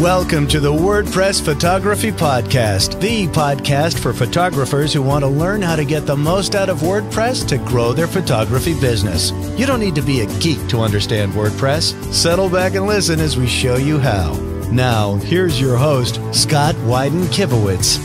Welcome to the WordPress Photography Podcast, the podcast for photographers who want to learn how to get the most out of WordPress to grow their photography business. You don't need to be a geek to understand WordPress. Settle back and listen as we show you how. Now, here's your host, Scott Wyden Kivowitz.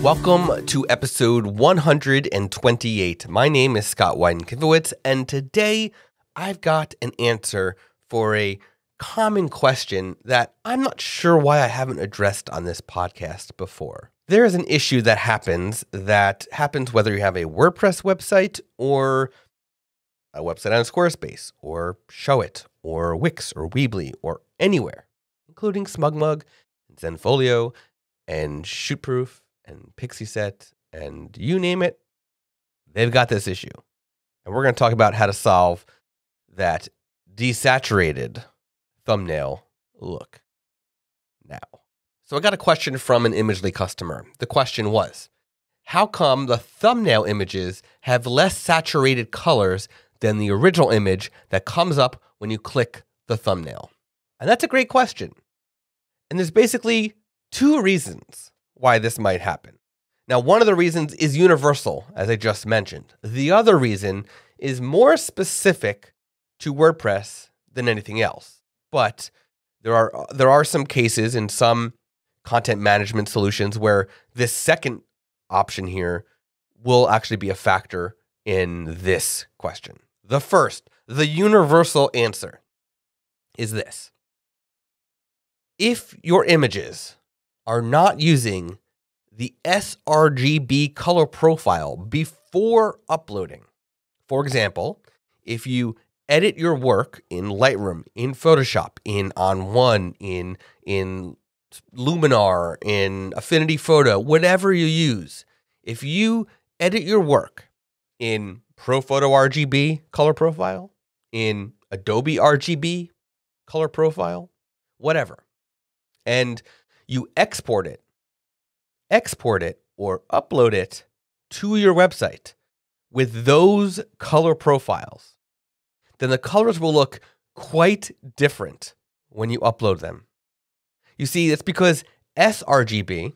Welcome to episode 128. My name is Scott Wyden Kivowitz, and today I've got an answer for a common question that I'm not sure why I haven't addressed on this podcast before. There is an issue that happens that happens whether you have a WordPress website or a website on Squarespace or Showit or Wix or Weebly or anywhere, including SmugMug, Zenfolio, and Shootproof and PixieSet and you name it. They've got this issue. And we're going to talk about how to solve that desaturated thumbnail look now? So I got a question from an Imagely customer. The question was, how come the thumbnail images have less saturated colors than the original image that comes up when you click the thumbnail? And that's a great question. And there's basically two reasons why this might happen. Now, one of the reasons is universal, as I just mentioned. The other reason is more specific to WordPress than anything else but there are there are some cases in some content management solutions where this second option here will actually be a factor in this question. The first, the universal answer is this. If your images are not using the sRGB color profile before uploading, for example, if you edit your work in Lightroom, in Photoshop, in On One, in in Luminar, in Affinity Photo, whatever you use. If you edit your work in Profoto RGB color profile, in Adobe RGB color profile, whatever, and you export it, export it or upload it to your website with those color profiles then the colors will look quite different when you upload them. You see, that's because sRGB,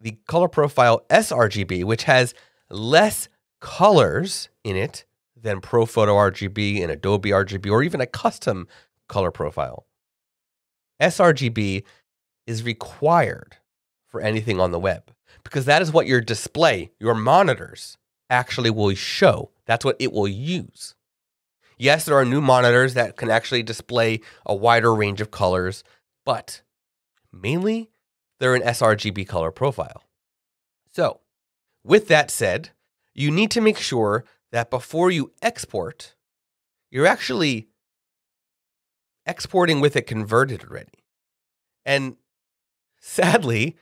the color profile sRGB, which has less colors in it than Profoto RGB and Adobe RGB, or even a custom color profile, sRGB is required for anything on the web because that is what your display, your monitors, actually will show. That's what it will use. Yes, there are new monitors that can actually display a wider range of colors, but mainly they're an sRGB color profile. So, with that said, you need to make sure that before you export, you're actually exporting with it converted already. And sadly,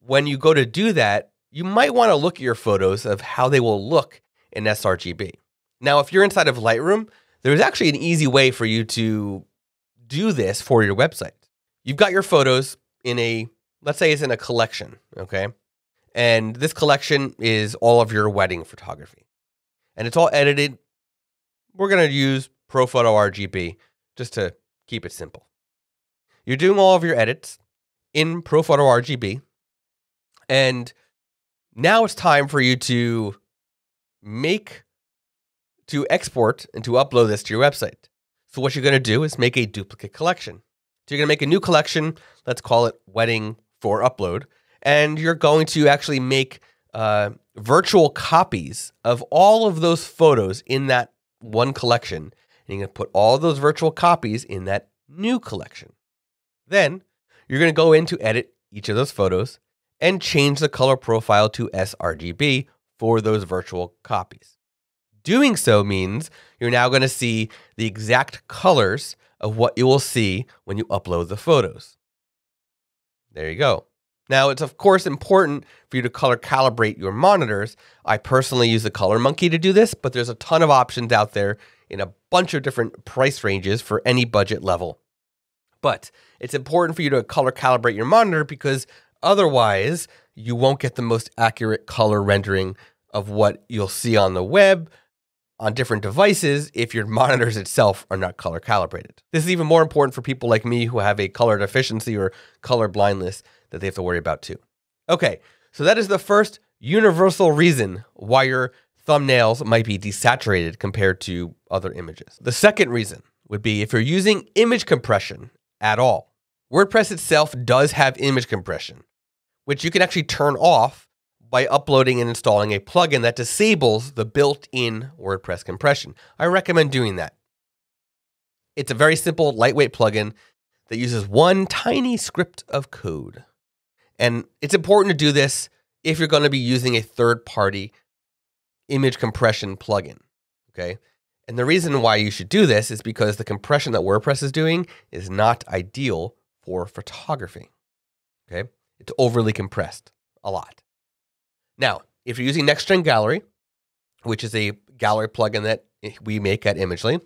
when you go to do that, you might want to look at your photos of how they will look in sRGB. Now, if you're inside of Lightroom, there's actually an easy way for you to do this for your website. You've got your photos in a, let's say it's in a collection, okay? And this collection is all of your wedding photography. And it's all edited. We're going to use Profoto RGB just to keep it simple. You're doing all of your edits in Profoto RGB. And now it's time for you to make to export and to upload this to your website. So what you're going to do is make a duplicate collection. So you're going to make a new collection, let's call it wedding for upload, and you're going to actually make uh, virtual copies of all of those photos in that one collection. And you're going to put all those virtual copies in that new collection. Then you're going to go in to edit each of those photos and change the color profile to sRGB for those virtual copies. Doing so means you're now going to see the exact colors of what you will see when you upload the photos. There you go. Now, it's of course important for you to color calibrate your monitors. I personally use the Color Monkey to do this, but there's a ton of options out there in a bunch of different price ranges for any budget level. But it's important for you to color calibrate your monitor because otherwise you won't get the most accurate color rendering of what you'll see on the web on different devices if your monitors itself are not color calibrated. This is even more important for people like me who have a color deficiency or color blindness that they have to worry about too. Okay, so that is the first universal reason why your thumbnails might be desaturated compared to other images. The second reason would be if you're using image compression at all. WordPress itself does have image compression, which you can actually turn off by uploading and installing a plugin that disables the built-in WordPress compression. I recommend doing that. It's a very simple, lightweight plugin that uses one tiny script of code. And it's important to do this if you're going to be using a third-party image compression plugin, okay? And the reason why you should do this is because the compression that WordPress is doing is not ideal for photography. Okay? It's overly compressed a lot. Now, if you're using NextGen Gallery, which is a gallery plugin that we make at Imagely,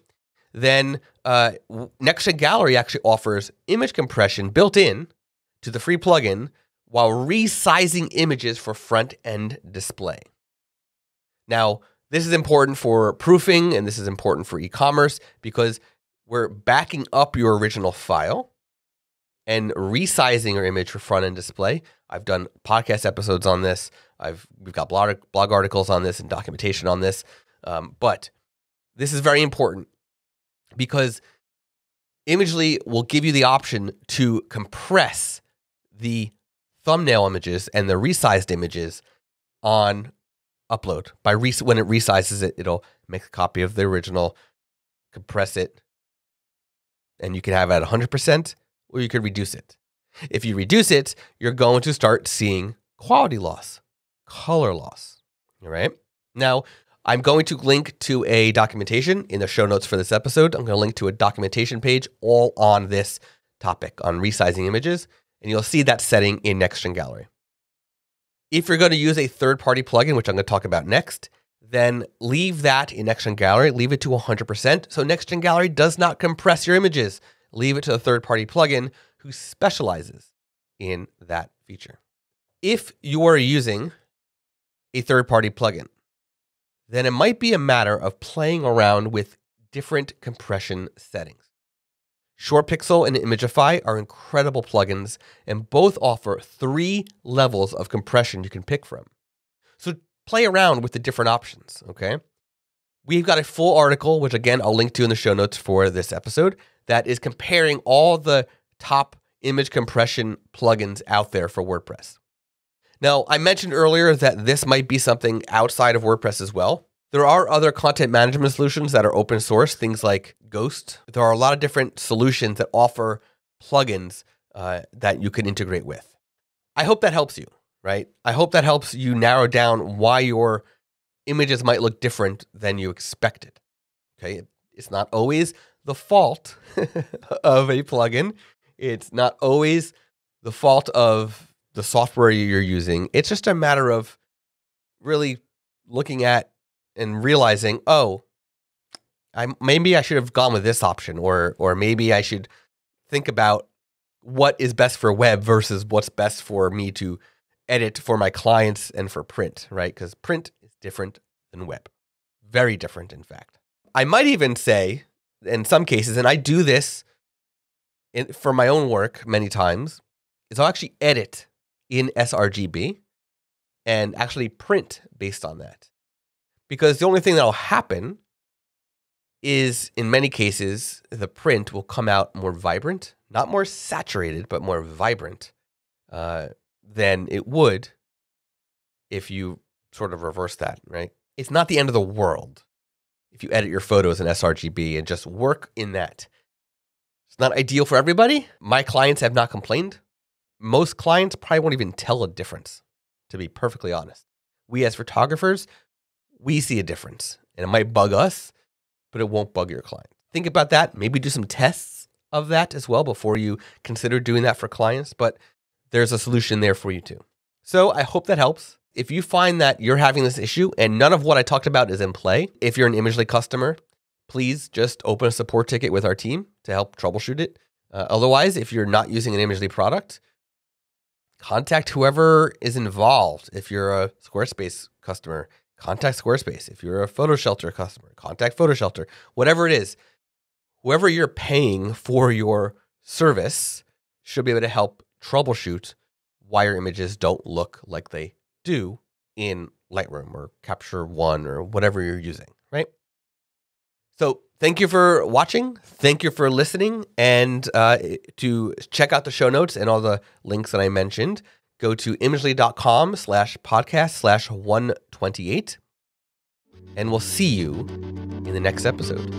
then uh, NextGen Gallery actually offers image compression built in to the free plugin while resizing images for front end display. Now, this is important for proofing and this is important for e commerce because we're backing up your original file and resizing your image for front end display. I've done podcast episodes on this. I've we've got blog blog articles on this and documentation on this. Um, but this is very important because Imagely will give you the option to compress the thumbnail images and the resized images on upload. By when it resizes it, it'll make a copy of the original, compress it, and you can have it at 100% or you could reduce it. If you reduce it, you're going to start seeing quality loss, color loss. All right. Now, I'm going to link to a documentation in the show notes for this episode. I'm going to link to a documentation page all on this topic on resizing images, and you'll see that setting in NextGen Gallery. If you're going to use a third party plugin, which I'm going to talk about next, then leave that in NextGen Gallery, leave it to 100%. So NextGen Gallery does not compress your images leave it to a third party plugin who specializes in that feature. If you are using a third party plugin, then it might be a matter of playing around with different compression settings. ShortPixel and Imageify are incredible plugins, and both offer three levels of compression you can pick from. So play around with the different options, okay? We've got a full article, which again, I'll link to in the show notes for this episode, that is comparing all the top image compression plugins out there for WordPress. Now, I mentioned earlier that this might be something outside of WordPress as well. There are other content management solutions that are open source, things like Ghost. There are a lot of different solutions that offer plugins uh, that you can integrate with. I hope that helps you, right? I hope that helps you narrow down why your images might look different than you expected. Okay, it's not always the fault of a plugin. It's not always the fault of the software you're using. It's just a matter of really looking at and realizing, oh, I maybe I should have gone with this option, or or maybe I should think about what is best for web versus what's best for me to edit for my clients and for print, right? Because print different than web. Very different, in fact. I might even say, in some cases, and I do this in, for my own work many times, is I'll actually edit in sRGB and actually print based on that. Because the only thing that'll happen is, in many cases, the print will come out more vibrant, not more saturated, but more vibrant uh, than it would if you sort of reverse that, right? It's not the end of the world if you edit your photos in sRGB and just work in that. It's not ideal for everybody. My clients have not complained. Most clients probably won't even tell a difference, to be perfectly honest. We as photographers, we see a difference and it might bug us, but it won't bug your client. Think about that. Maybe do some tests of that as well before you consider doing that for clients, but there's a solution there for you too. So I hope that helps. If you find that you're having this issue and none of what I talked about is in play, if you're an Imagely customer, please just open a support ticket with our team to help troubleshoot it. Uh, otherwise, if you're not using an Imagely product, contact whoever is involved. If you're a Squarespace customer, contact Squarespace. If you're a PhotoShelter customer, contact PhotoShelter. Whatever it is, whoever you're paying for your service should be able to help troubleshoot why your images don't look like they do in Lightroom or Capture One or whatever you're using, right? So thank you for watching. Thank you for listening. And uh, to check out the show notes and all the links that I mentioned, go to imagely.com slash podcast slash 128. And we'll see you in the next episode.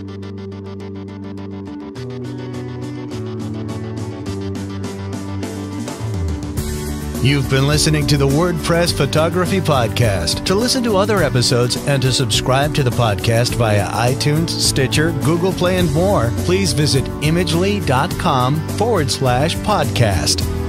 You've been listening to the WordPress Photography Podcast. To listen to other episodes and to subscribe to the podcast via iTunes, Stitcher, Google Play, and more, please visit imagely.com forward slash podcast.